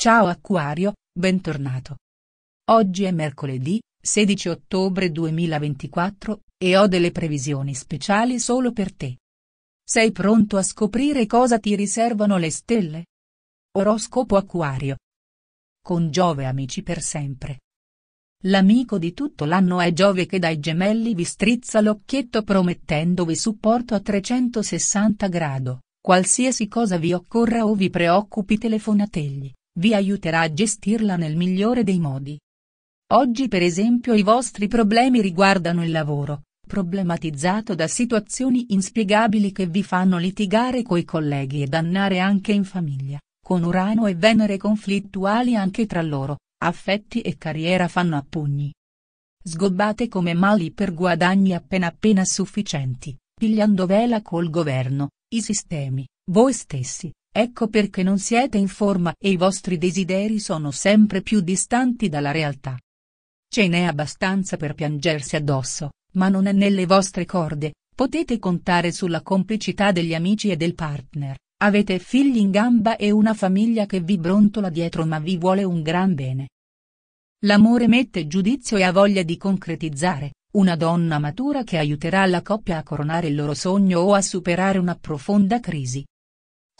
Ciao Acquario, bentornato. Oggi è mercoledì, 16 ottobre 2024, e ho delle previsioni speciali solo per te. Sei pronto a scoprire cosa ti riservano le stelle? Oroscopo Acquario. Con Giove amici per sempre. L'amico di tutto l'anno è Giove che dai gemelli vi strizza l'occhietto promettendovi supporto a 360 grado, qualsiasi cosa vi occorra o vi preoccupi telefonategli vi aiuterà a gestirla nel migliore dei modi. Oggi per esempio i vostri problemi riguardano il lavoro, problematizzato da situazioni inspiegabili che vi fanno litigare coi colleghi e dannare anche in famiglia, con Urano e Venere conflittuali anche tra loro, affetti e carriera fanno a pugni. Sgobbate come mali per guadagni appena appena sufficienti, pigliando vela col governo, i sistemi, voi stessi, Ecco perché non siete in forma e i vostri desideri sono sempre più distanti dalla realtà. Ce n'è abbastanza per piangersi addosso, ma non è nelle vostre corde, potete contare sulla complicità degli amici e del partner, avete figli in gamba e una famiglia che vi brontola dietro ma vi vuole un gran bene. L'amore mette giudizio e ha voglia di concretizzare, una donna matura che aiuterà la coppia a coronare il loro sogno o a superare una profonda crisi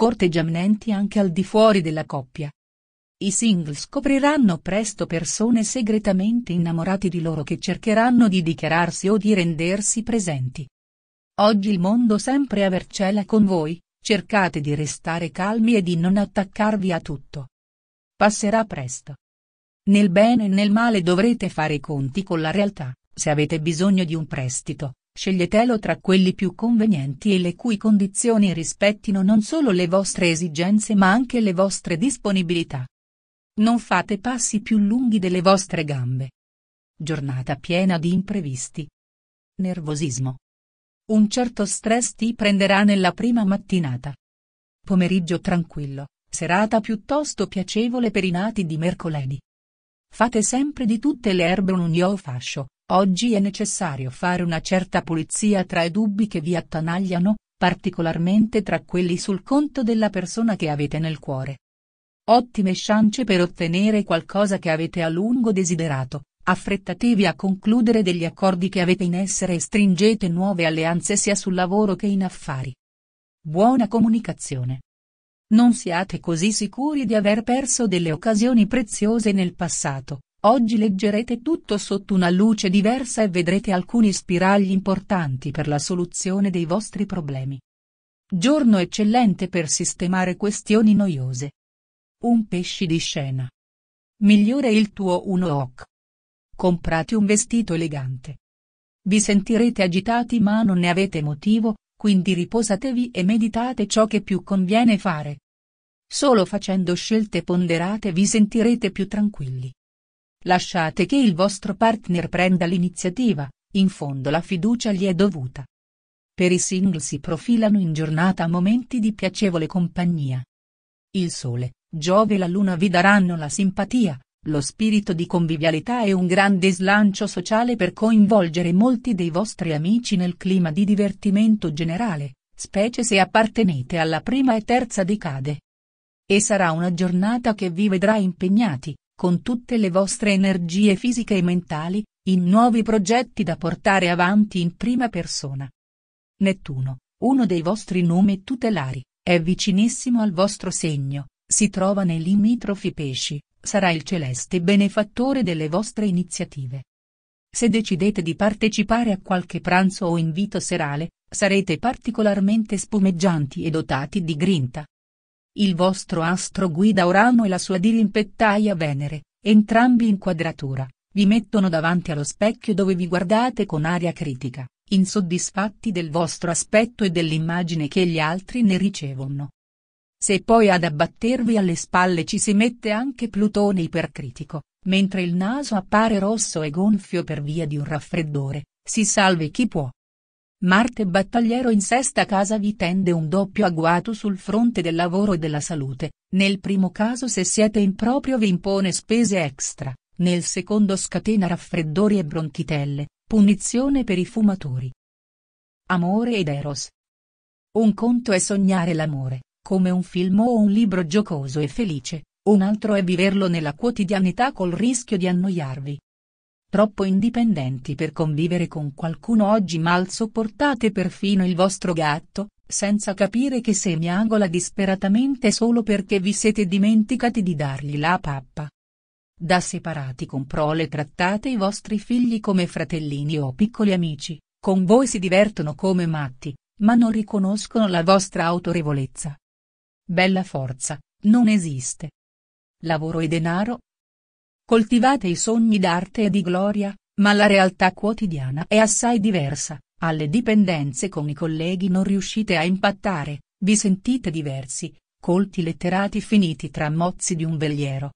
corteggiamenti anche al di fuori della coppia. I single scopriranno presto persone segretamente innamorati di loro che cercheranno di dichiararsi o di rendersi presenti. Oggi il mondo sempre a Vercella con voi, cercate di restare calmi e di non attaccarvi a tutto. Passerà presto. Nel bene e nel male dovrete fare i conti con la realtà, se avete bisogno di un prestito, sceglietelo tra quelli più convenienti e le cui condizioni rispettino non solo le vostre esigenze ma anche le vostre disponibilità. Non fate passi più lunghi delle vostre gambe. Giornata piena di imprevisti. Nervosismo. Un certo stress ti prenderà nella prima mattinata. Pomeriggio tranquillo, serata piuttosto piacevole per i nati di mercoledì. Fate sempre di tutte le erbe un unghio fascio, Oggi è necessario fare una certa pulizia tra i dubbi che vi attanagliano, particolarmente tra quelli sul conto della persona che avete nel cuore. Ottime chance per ottenere qualcosa che avete a lungo desiderato, affrettatevi a concludere degli accordi che avete in essere e stringete nuove alleanze sia sul lavoro che in affari. Buona comunicazione. Non siate così sicuri di aver perso delle occasioni preziose nel passato, Oggi leggerete tutto sotto una luce diversa e vedrete alcuni spiragli importanti per la soluzione dei vostri problemi. Giorno eccellente per sistemare questioni noiose. Un pesci di scena. Migliore il tuo uno hoc. Comprate un vestito elegante. Vi sentirete agitati ma non ne avete motivo, quindi riposatevi e meditate ciò che più conviene fare. Solo facendo scelte ponderate vi sentirete più tranquilli. Lasciate che il vostro partner prenda l'iniziativa, in fondo la fiducia gli è dovuta. Per i single si profilano in giornata momenti di piacevole compagnia. Il sole, Giove e la luna vi daranno la simpatia, lo spirito di convivialità e un grande slancio sociale per coinvolgere molti dei vostri amici nel clima di divertimento generale, specie se appartenete alla prima e terza decade. E sarà una giornata che vi vedrà impegnati, con tutte le vostre energie fisiche e mentali, in nuovi progetti da portare avanti in prima persona. Nettuno, uno dei vostri nomi tutelari, è vicinissimo al vostro segno, si trova nei limitrofi pesci, sarà il celeste benefattore delle vostre iniziative. Se decidete di partecipare a qualche pranzo o invito serale, sarete particolarmente spumeggianti e dotati di grinta, il vostro astro guida Urano e la sua dirimpettaia Venere, entrambi in quadratura, vi mettono davanti allo specchio dove vi guardate con aria critica, insoddisfatti del vostro aspetto e dell'immagine che gli altri ne ricevono. Se poi ad abbattervi alle spalle ci si mette anche Plutone ipercritico, mentre il naso appare rosso e gonfio per via di un raffreddore, si salvi chi può. Marte Battagliero in sesta casa vi tende un doppio agguato sul fronte del lavoro e della salute, nel primo caso se siete in proprio vi impone spese extra, nel secondo scatena raffreddori e bronchitelle, punizione per i fumatori. Amore ed Eros. Un conto è sognare l'amore, come un film o un libro giocoso e felice, un altro è viverlo nella quotidianità col rischio di annoiarvi troppo indipendenti per convivere con qualcuno oggi mal sopportate perfino il vostro gatto, senza capire che semiagola disperatamente solo perché vi siete dimenticati di dargli la pappa. Da separati con prole trattate i vostri figli come fratellini o piccoli amici, con voi si divertono come matti, ma non riconoscono la vostra autorevolezza. Bella forza, non esiste. Lavoro e denaro, Coltivate i sogni d'arte e di gloria, ma la realtà quotidiana è assai diversa, alle dipendenze con i colleghi non riuscite a impattare, vi sentite diversi, colti letterati finiti tra mozzi di un veliero.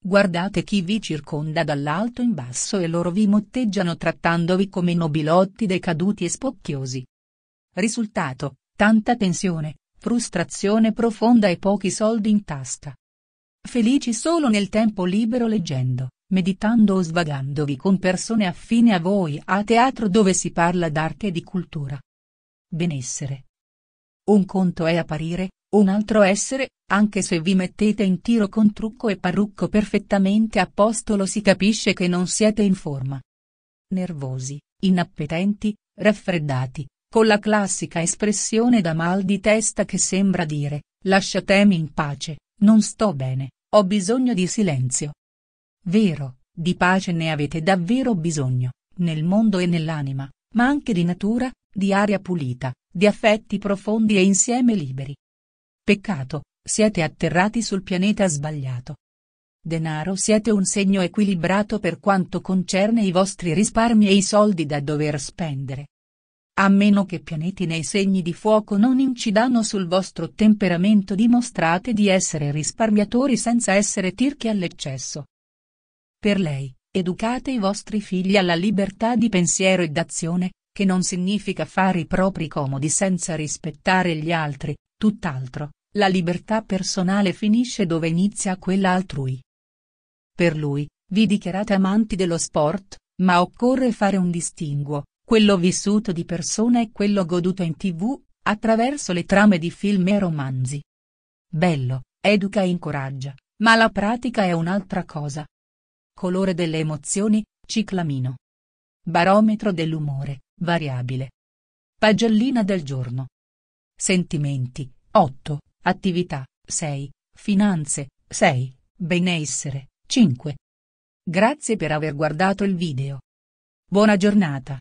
Guardate chi vi circonda dall'alto in basso e loro vi motteggiano trattandovi come nobilotti decaduti e spocchiosi. Risultato, tanta tensione, frustrazione profonda e pochi soldi in tasca. Felici solo nel tempo libero leggendo, meditando o svagandovi con persone affine a voi a teatro dove si parla d'arte e di cultura. Benessere. Un conto è apparire, un altro essere, anche se vi mettete in tiro con trucco e parrucco perfettamente a posto lo si capisce che non siete in forma. Nervosi, inappetenti, raffreddati, con la classica espressione da mal di testa che sembra dire, lasciatemi in pace, non sto bene, ho bisogno di silenzio. Vero, di pace ne avete davvero bisogno, nel mondo e nell'anima, ma anche di natura, di aria pulita, di affetti profondi e insieme liberi. Peccato, siete atterrati sul pianeta sbagliato. Denaro siete un segno equilibrato per quanto concerne i vostri risparmi e i soldi da dover spendere, a meno che pianeti nei segni di fuoco non incidano sul vostro temperamento dimostrate di essere risparmiatori senza essere tirchi all'eccesso. Per lei, educate i vostri figli alla libertà di pensiero e d'azione, che non significa fare i propri comodi senza rispettare gli altri, tutt'altro, la libertà personale finisce dove inizia quella altrui. Per lui, vi dichiarate amanti dello sport, ma occorre fare un distinguo, quello vissuto di persona e quello goduto in tv, attraverso le trame di film e romanzi. Bello, educa e incoraggia, ma la pratica è un'altra cosa. Colore delle emozioni, ciclamino. Barometro dell'umore, variabile. Pagellina del giorno. Sentimenti, 8, attività, 6, finanze, 6, benessere, 5. Grazie per aver guardato il video. Buona giornata.